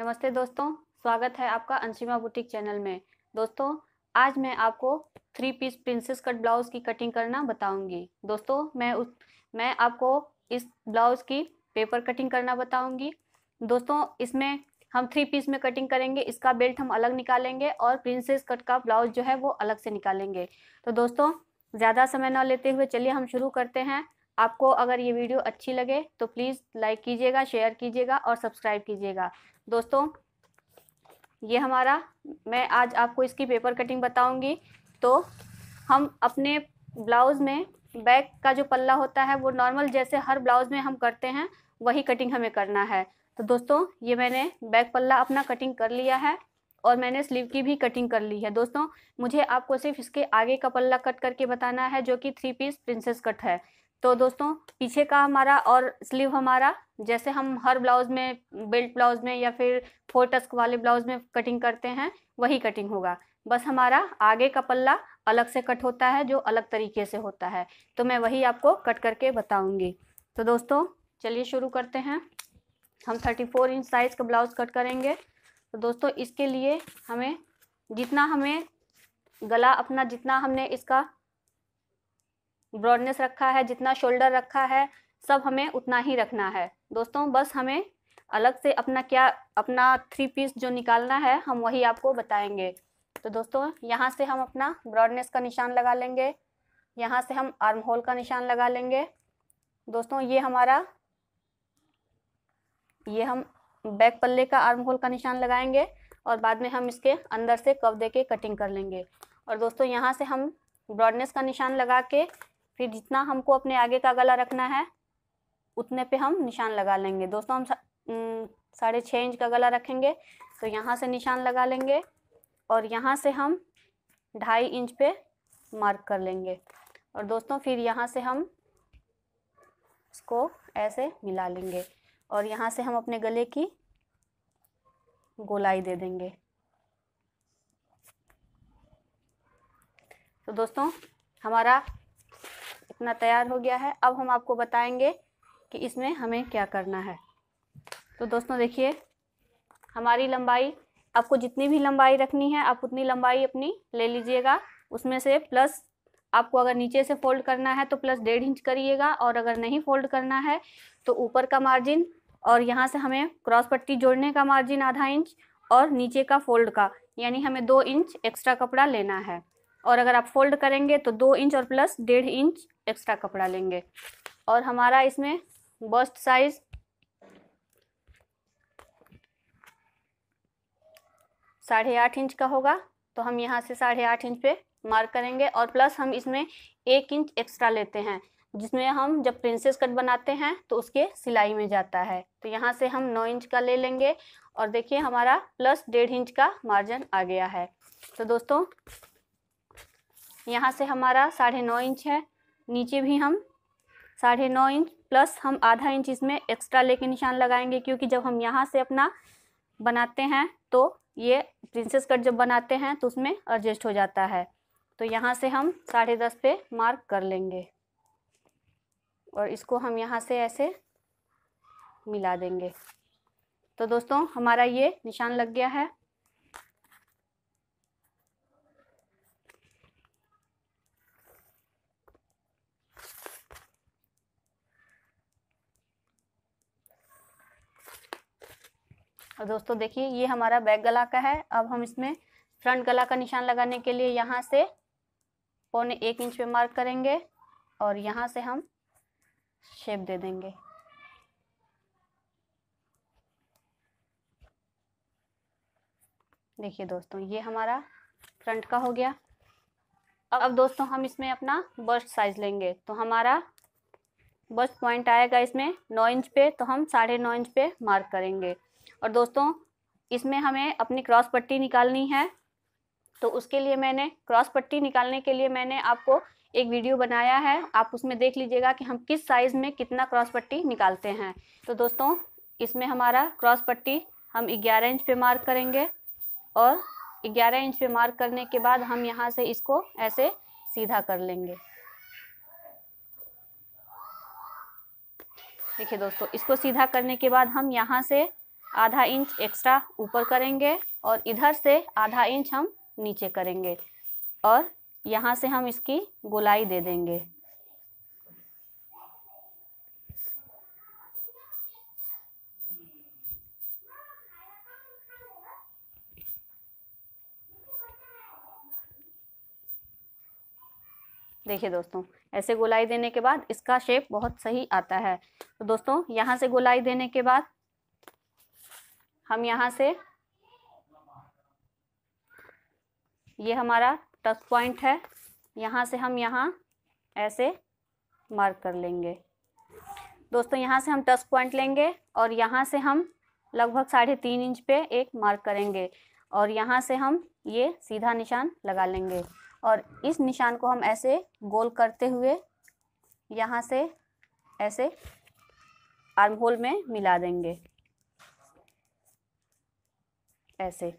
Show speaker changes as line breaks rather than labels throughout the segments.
नमस्ते दोस्तों स्वागत है आपका अंशिमा बुटीक चैनल में दोस्तों आज मैं आपको three piece princess cut blouse की कटिंग करना बताऊंगी दोस्तों मैं उस मैं आपको इस ब्लाउज़ की पेपर कटिंग करना बताऊंगी दोस्तों इसमें हम थ्री पीस में कटिंग करेंगे इसका बेल्ट हम अलग निकालेंगे और प्रिंसेस कट का ब्लाउज जो है वो अलग से निकालेंगे तो दोस्तों ज़्यादा समय ना लेते हुए चलिए हम शुरू करते हैं आपको अगर ये वीडियो अच्छी लगे तो प्लीज़ लाइक कीजिएगा शेयर कीजिएगा और सब्सक्राइब कीजिएगा दोस्तों ये हमारा मैं आज आपको इसकी पेपर कटिंग बताऊंगी तो हम अपने ब्लाउज़ में बैक का जो पल्ला होता है वो नॉर्मल जैसे हर ब्लाउज़ में हम करते हैं वही कटिंग हमें करना है तो दोस्तों ये मैंने बैक पल्ला अपना कटिंग कर लिया है और मैंने स्लीव की भी कटिंग कर ली है दोस्तों मुझे आपको सिर्फ इसके आगे का पल्ला कट करके बताना है जो कि थ्री पीस प्रिंसेस कट है तो दोस्तों पीछे का हमारा और स्लीव हमारा जैसे हम हर ब्लाउज में बेल्ट ब्लाउज में या फिर फोर टस्क वाले ब्लाउज में कटिंग करते हैं वही कटिंग होगा बस हमारा आगे का पल्ला अलग से कट होता है जो अलग तरीके से होता है तो मैं वही आपको कट करके बताऊंगी तो दोस्तों चलिए शुरू करते हैं हम थर्टी फोर इंच साइज़ का ब्लाउज कट करेंगे तो दोस्तों इसके लिए हमें जितना हमें गला अपना जितना हमने इसका ब्रॉडनेस रखा है जितना शोल्डर रखा है सब हमें उतना ही रखना है दोस्तों बस हमें अलग से अपना क्या अपना थ्री पीस जो निकालना है हम वही आपको बताएंगे तो दोस्तों यहाँ से हम अपना ब्रॉडनेस का निशान लगा लेंगे यहाँ से हम आर्म होल का निशान लगा लेंगे दोस्तों ये हमारा ये हम बैक पल्ले का आर्म होल का निशान लगाएंगे और बाद में हम इसके अंदर से कव दे के कटिंग कर लेंगे और दोस्तों यहाँ से हम ब्रॉडनेस का निशान लगा के फिर जितना हमको अपने आगे का गला रखना है उतने पे हम निशान लगा लेंगे दोस्तों हम साढ़े छः इंच का गला रखेंगे तो यहाँ से निशान लगा लेंगे और यहाँ से हम ढाई इंच पे मार्क कर लेंगे और दोस्तों फिर यहाँ से हम इसको ऐसे मिला लेंगे और यहाँ से हम अपने गले की गोलाई दे देंगे तो दोस्तों हमारा इतना तैयार हो गया है अब हम आपको बताएंगे कि इसमें हमें क्या करना है तो दोस्तों देखिए हमारी लंबाई आपको जितनी भी लंबाई रखनी है आप उतनी लंबाई अपनी ले लीजिएगा उसमें से प्लस आपको अगर नीचे से फोल्ड करना है तो प्लस डेढ़ इंच करिएगा और अगर नहीं फोल्ड करना है तो ऊपर का मार्जिन और यहाँ से हमें क्रॉस पट्टी जोड़ने का मार्जिन आधा इंच और नीचे का फोल्ड का यानी हमें दो इंच एक्स्ट्रा कपड़ा लेना है और अगर आप फोल्ड करेंगे तो दो इंच और प्लस डेढ़ इंच एक्स्ट्रा कपड़ा लेंगे और हमारा इसमें बस्ट साइज साढ़े आठ इंच का होगा तो हम यहाँ से साढ़े आठ इंच पे मार्क करेंगे और प्लस हम इसमें एक इंच एक्स्ट्रा लेते हैं जिसमें हम जब प्रिंसेस कट बनाते हैं तो उसके सिलाई में जाता है तो यहाँ से हम नौ इंच का ले लेंगे और देखिए हमारा प्लस डेढ़ इंच का मार्जिन आ गया है तो दोस्तों यहाँ से हमारा साढ़े नौ इंच है नीचे भी हम साढ़े नौ इंच प्लस हम आधा इंच इसमें एक्स्ट्रा लेके निशान लगाएंगे क्योंकि जब हम यहाँ से अपना बनाते हैं तो ये प्रिंसेस कट जब बनाते हैं तो उसमें एडजस्ट हो जाता है तो यहाँ से हम साढ़े दस पे मार्क कर लेंगे और इसको हम यहाँ से ऐसे मिला देंगे तो दोस्तों हमारा ये निशान लग गया है और दोस्तों देखिए ये हमारा बैक गला का है अब हम इसमें फ्रंट गला का निशान लगाने के लिए यहाँ से पौने एक इंच पे मार्क करेंगे और यहाँ से हम शेप दे देंगे देखिए दोस्तों ये हमारा फ्रंट का हो गया अब दोस्तों हम इसमें अपना बस्ट साइज लेंगे तो हमारा बस्ट पॉइंट आएगा इसमें नौ इंच पे तो हम साढ़े नौ इंच पे मार्क करेंगे और दोस्तों इसमें हमें अपनी क्रॉस पट्टी निकालनी है तो उसके लिए मैंने क्रॉस पट्टी निकालने के लिए मैंने आपको एक वीडियो बनाया है आप उसमें देख लीजिएगा कि हम किस साइज़ में कितना क्रॉस पट्टी निकालते हैं तो दोस्तों इसमें हमारा क्रॉस पट्टी हम ग्यारह इंच पे मार्क करेंगे और ग्यारह इंच पे मार्क करने के बाद हम यहाँ से इसको ऐसे सीधा कर लेंगे देखिए दोस्तों इसको सीधा करने के बाद हम यहाँ से आधा इंच एक्स्ट्रा ऊपर करेंगे और इधर से आधा इंच हम नीचे करेंगे और यहाँ से हम इसकी गोलाई दे देंगे देखिए दोस्तों ऐसे गोलाई देने के बाद इसका शेप बहुत सही आता है तो दोस्तों यहाँ से गोलाई देने के बाद हम यहाँ से ये हमारा टच पॉइंट है यहाँ से हम यहाँ ऐसे मार्क कर लेंगे दोस्तों यहाँ से हम टच पॉइंट लेंगे और यहाँ से हम लगभग साढ़े तीन इंच पे एक मार्क करेंगे और यहाँ से हम ये सीधा निशान लगा लेंगे और इस निशान को हम ऐसे गोल करते हुए यहाँ से ऐसे आर्म होल में मिला देंगे ऐसे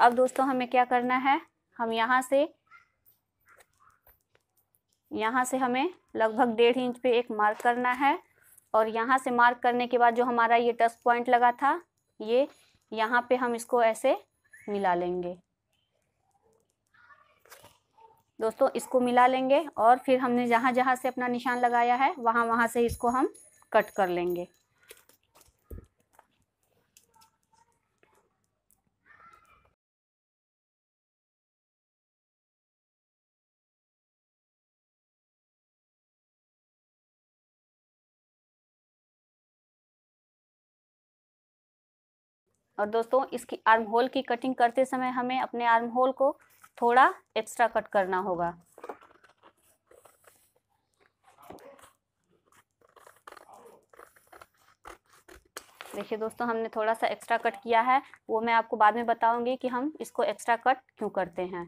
अब दोस्तों हमें क्या करना है हम यहाँ से यहाँ से हमें लगभग डेढ़ इंच पे एक मार्क करना है और यहाँ से मार्क करने के बाद जो हमारा ये टच पॉइंट लगा था ये यहाँ पे हम इसको ऐसे मिला लेंगे दोस्तों इसको मिला लेंगे और फिर हमने जहाँ जहाँ से अपना निशान लगाया है वहाँ वहाँ से इसको हम कट कर लेंगे और दोस्तों इसकी आर्म होल की कटिंग करते समय हमें अपने आर्म होल को थोड़ा एक्स्ट्रा कट करना होगा देखिए दोस्तों हमने थोड़ा सा एक्स्ट्रा कट किया है वो मैं आपको बाद में बताऊंगी कि हम इसको एक्स्ट्रा कट क्यों करते हैं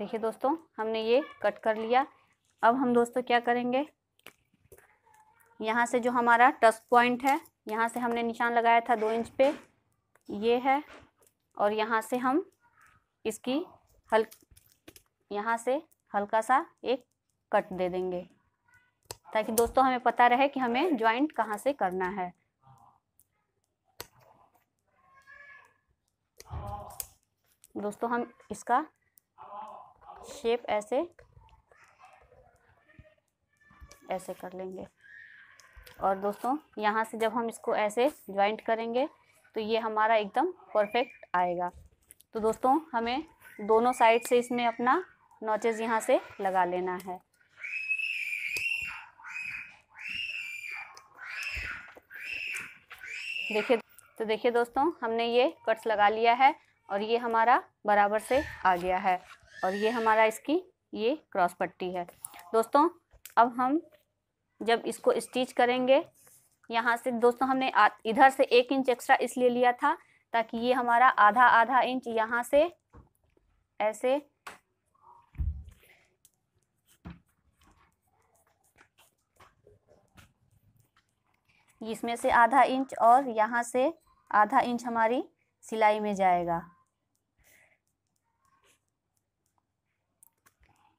देखिए दोस्तों हमने ये कट कर लिया अब हम दोस्तों क्या करेंगे यहाँ से जो हमारा टच पॉइंट है यहाँ से हमने निशान लगाया था दो इंच पे ये है और यहाँ से हम इसकी हल यहाँ से हल्का सा एक कट दे देंगे ताकि दोस्तों हमें पता रहे कि हमें ज्वाइंट कहाँ से करना है दोस्तों हम इसका शेप ऐसे ऐसे कर लेंगे और दोस्तों यहाँ से जब हम इसको ऐसे ज्वाइंट करेंगे तो ये हमारा एकदम परफेक्ट आएगा तो दोस्तों हमें दोनों साइड से इसमें अपना नोचेज यहाँ से लगा लेना है देखिए तो देखिए दोस्तों हमने ये कट्स लगा लिया है और ये हमारा बराबर से आ गया है और ये हमारा इसकी ये क्रॉस पट्टी है दोस्तों अब हम जब इसको स्टिच करेंगे यहाँ से दोस्तों हमने इधर से एक इंच एक्स्ट्रा इसलिए लिया था ताकि ये हमारा आधा आधा इंच यहाँ से ऐसे इसमें से आधा इंच और यहाँ से आधा इंच हमारी सिलाई में जाएगा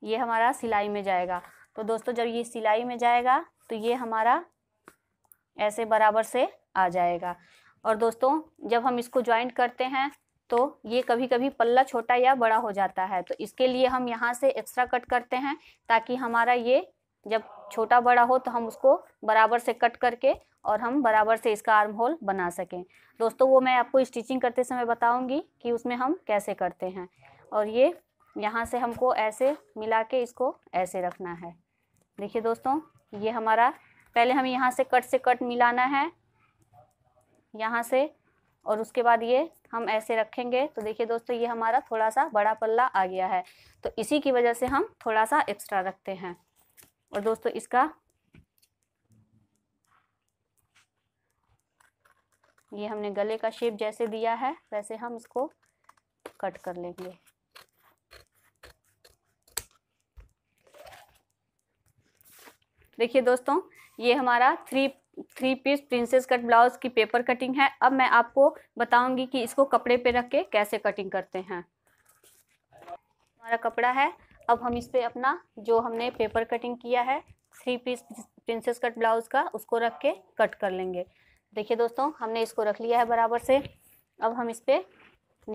ये हमारा सिलाई में जाएगा तो दोस्तों जब ये सिलाई में जाएगा तो ये हमारा ऐसे बराबर से आ जाएगा और दोस्तों जब हम इसको ज्वाइंट करते हैं तो ये कभी कभी पल्ला छोटा या बड़ा हो जाता है तो इसके लिए हम यहाँ से एक्स्ट्रा कट करते हैं ताकि हमारा ये जब छोटा बड़ा हो तो हम उसको बराबर से कट करके और हम बराबर से इसका आर्म होल बना सकें दोस्तों वो मैं आपको स्टिचिंग करते समय बताऊंगी कि उसमें हम कैसे करते हैं और ये यहाँ से हमको ऐसे मिला के इसको ऐसे रखना है देखिए दोस्तों ये हमारा पहले हमें यहाँ से कट से कट मिलाना है यहाँ से और उसके बाद ये हम ऐसे रखेंगे तो देखिए दोस्तों ये हमारा थोड़ा सा बड़ा पल्ला आ गया है तो इसी की वजह से हम थोड़ा सा एक्स्ट्रा रखते हैं और दोस्तों इसका ये हमने गले का शेप जैसे दिया है वैसे हम इसको कट कर लेंगे देखिए दोस्तों ये हमारा three three piece princess cut blouse की पेपर कटिंग है अब मैं आपको बताऊंगी कि इसको कपड़े पे रख के कैसे कटिंग करते हैं हमारा कपड़ा है अब हम इस पर अपना जो हमने पेपर कटिंग किया है three piece princess cut blouse का उसको रख के कट कर लेंगे देखिए दोस्तों हमने इसको रख लिया है बराबर से अब हम इस पर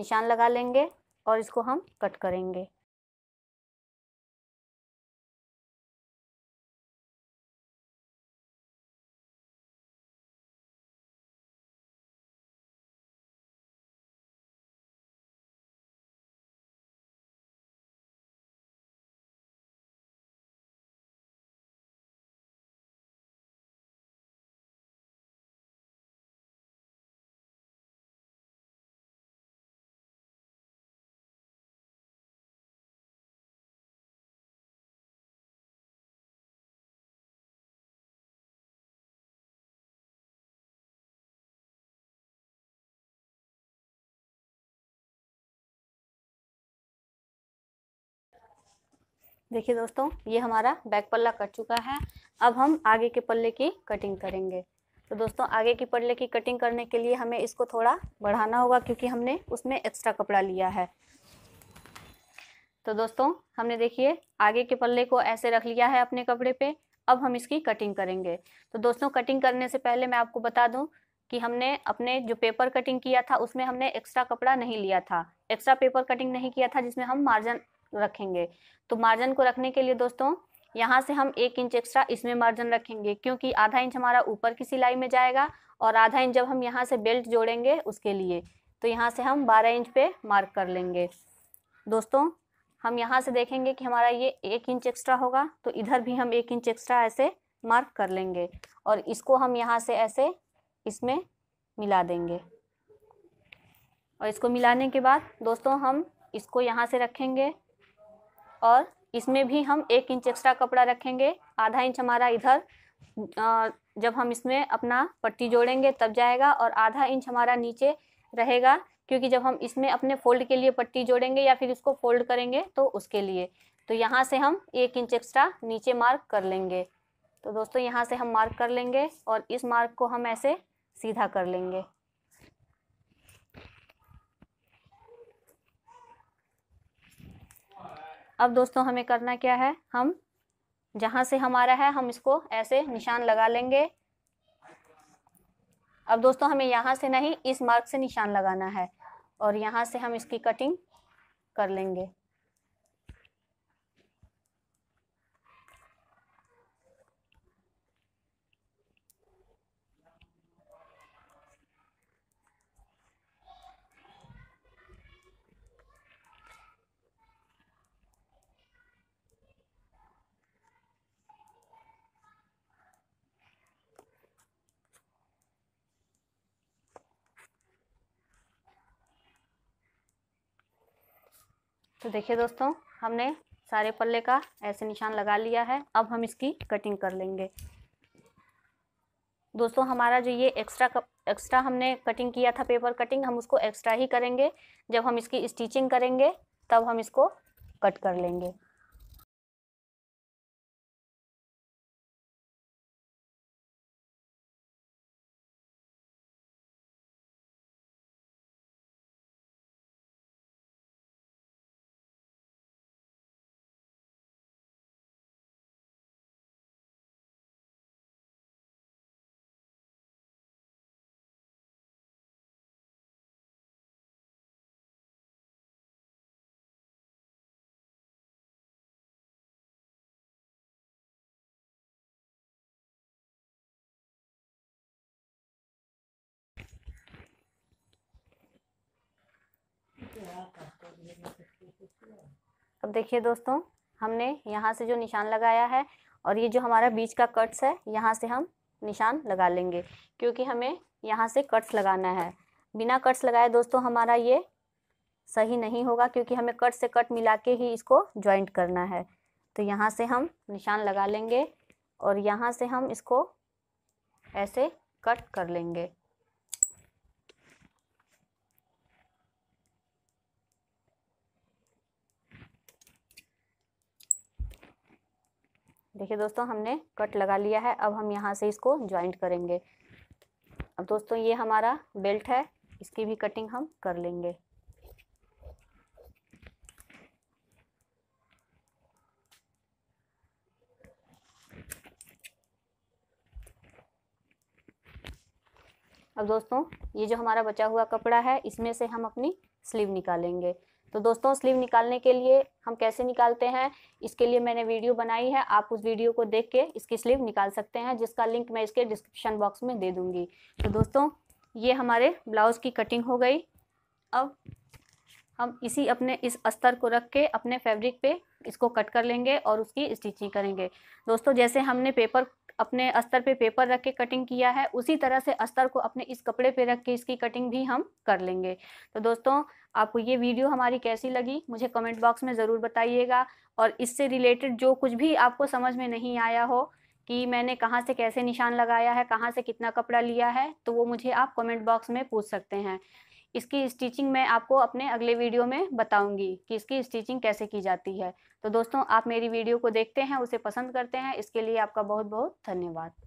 निशान लगा लेंगे और इसको हम कट करेंगे देखिए दोस्तों ये हमारा बैक पल्ला कट चुका है अब हम आगे के पल्ले की कटिंग करेंगे तो दोस्तों आगे की पल्ले की कटिंग करने के लिए हमें इसको थोड़ा बढ़ाना होगा क्योंकि हमने उसमें एक्स्ट्रा कपड़ा लिया है तो दोस्तों हमने देखिए आगे के पल्ले को ऐसे रख लिया है अपने कपड़े पे अब हम इसकी कटिंग करेंगे तो दोस्तों कटिंग करने से पहले मैं आपको बता दूं कि हमने अपने जो पेपर कटिंग किया था उसमें हमने एक्स्ट्रा कपड़ा नहीं लिया था एक्स्ट्रा पेपर कटिंग नहीं किया था जिसमें हम मार्जिन रखेंगे तो मार्जिन को रखने के लिए दोस्तों यहाँ से हम एक इंच एक्स्ट्रा इसमें मार्जिन रखेंगे क्योंकि आधा इंच हमारा ऊपर की सिलाई में जाएगा और आधा इंच जब हम यहाँ से बेल्ट जोड़ेंगे उसके लिए तो यहाँ से हम बारह इंच पे मार्क कर लेंगे दोस्तों हम यहाँ से देखेंगे कि हमारा ये एक इंच एक्स्ट्रा होगा तो इधर भी हम एक इंच एक्स्ट्रा ऐसे मार्क कर लेंगे और इसको हम यहाँ से ऐसे इसमें मिला देंगे और इसको मिलाने के बाद दोस्तों हम इसको यहाँ से रखेंगे और इसमें भी हम एक इंच एक्स्ट्रा कपड़ा रखेंगे आधा इंच हमारा इधर जब हम इसमें अपना पट्टी जोड़ेंगे तब जाएगा और आधा इंच हमारा नीचे रहेगा क्योंकि जब हम इसमें अपने फोल्ड के लिए पट्टी जोड़ेंगे या फिर इसको फोल्ड करेंगे तो उसके लिए तो यहाँ से हम एक इंच एक्स्ट्रा नीचे मार्क कर लेंगे तो दोस्तों यहाँ से हम मार्क कर लेंगे और इस मार्क को हम ऐसे सीधा कर लेंगे अब दोस्तों हमें करना क्या है हम जहां से हमारा है हम इसको ऐसे निशान लगा लेंगे अब दोस्तों हमें यहाँ से नहीं इस मार्क से निशान लगाना है और यहाँ से हम इसकी कटिंग कर लेंगे तो देखिए दोस्तों हमने सारे पल्ले का ऐसे निशान लगा लिया है अब हम इसकी कटिंग कर लेंगे दोस्तों हमारा जो ये एक्स्ट्रा एक्स्ट्रा हमने कटिंग किया था पेपर कटिंग हम उसको एक्स्ट्रा ही करेंगे जब हम इसकी स्टिचिंग करेंगे तब हम इसको कट कर लेंगे अब देखिए दोस्तों हमने यहाँ से जो निशान लगाया है और ये जो हमारा बीच का कट्स है यहाँ से हम निशान लगा लेंगे क्योंकि हमें यहाँ से कट्स लगाना है बिना कट्स लगाए दोस्तों हमारा ये सही नहीं होगा क्योंकि हमें कट से कट मिला के ही इसको ज्वाइंट करना है तो यहाँ से हम निशान लगा लेंगे और यहाँ से हम इसको ऐसे कट कर लेंगे देखिए दोस्तों हमने कट लगा लिया है अब हम यहाँ से इसको ज्वाइंट करेंगे अब दोस्तों ये हमारा बेल्ट है इसकी भी कटिंग हम कर लेंगे अब दोस्तों ये जो हमारा बचा हुआ कपड़ा है इसमें से हम अपनी स्लीव निकालेंगे तो दोस्तों स्लीव निकालने के लिए हम कैसे निकालते हैं इसके लिए मैंने वीडियो बनाई है आप उस वीडियो को देख के इसकी स्लीव निकाल सकते हैं जिसका लिंक मैं इसके डिस्क्रिप्शन बॉक्स में दे दूँगी तो दोस्तों ये हमारे ब्लाउज़ की कटिंग हो गई अब हम इसी अपने इस अस्तर को रख के अपने फैब्रिक पे इसको कट कर लेंगे और उसकी स्टिचिंग करेंगे दोस्तों जैसे हमने पेपर अपने अस्तर पे पेपर रख के कटिंग किया है उसी तरह से अस्तर को अपने इस कपड़े पे रख के इसकी कटिंग भी हम कर लेंगे तो दोस्तों आपको ये वीडियो हमारी कैसी लगी मुझे कमेंट बॉक्स में ज़रूर बताइएगा और इससे रिलेटेड जो कुछ भी आपको समझ में नहीं आया हो कि मैंने कहाँ से कैसे निशान लगाया है कहाँ से कितना कपड़ा लिया है तो वो मुझे आप कमेंट बॉक्स में पूछ सकते हैं इसकी स्टिचिंग मैं आपको अपने अगले वीडियो में बताऊंगी कि इसकी स्टिचिंग कैसे की जाती है तो दोस्तों आप मेरी वीडियो को देखते हैं उसे पसंद करते हैं इसके लिए आपका बहुत बहुत धन्यवाद